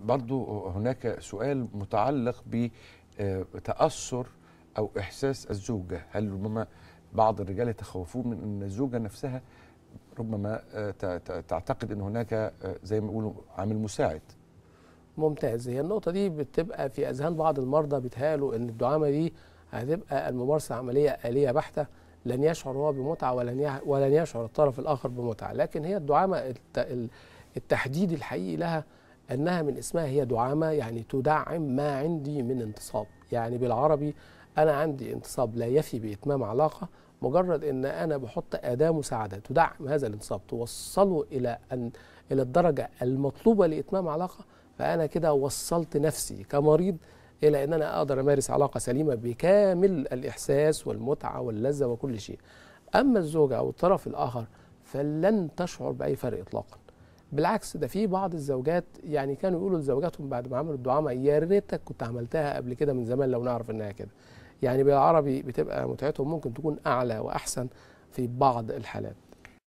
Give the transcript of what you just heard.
برضو هناك سؤال متعلق بتأثر أو إحساس الزوجة هل ربما بعض الرجال يتخوفون من أن الزوجة نفسها ربما آه، تعتقد أن هناك آه، زي ما بيقولوا عامل مساعد ممتاز هي النقطة دي بتبقى في أذهان بعض المرضى بيتهيألوا أن الدعامة دي هتبقى الممارسة عملية آلية بحتة لن يشعر هو بمتعة ولن ولن يشعر الطرف الآخر بمتعة لكن هي الدعامة التحديد الحقيقي لها أنها من اسمها هي دعامة يعني تدعم ما عندي من انتصاب يعني بالعربي أنا عندي انتصاب لا يفي بإتمام علاقة مجرد أن أنا بحط أداة مساعدة تدعم هذا الانتصاب توصله إلى أن إلى الدرجة المطلوبة لإتمام علاقة فأنا كده وصلت نفسي كمريض إلى أن أنا أقدر أمارس علاقة سليمة بكامل الإحساس والمتعة واللذة وكل شيء أما الزوجة أو الطرف الآخر فلن تشعر بأي فرق إطلاقاً بالعكس ده في بعض الزوجات يعني كانوا يقولوا لزوجاتهم بعد ما عملوا الدعامه يا ريتك كنت عملتها قبل كده من زمان لو نعرف انها كده يعني بالعربي بتبقى متعتهم ممكن تكون اعلى واحسن في بعض الحالات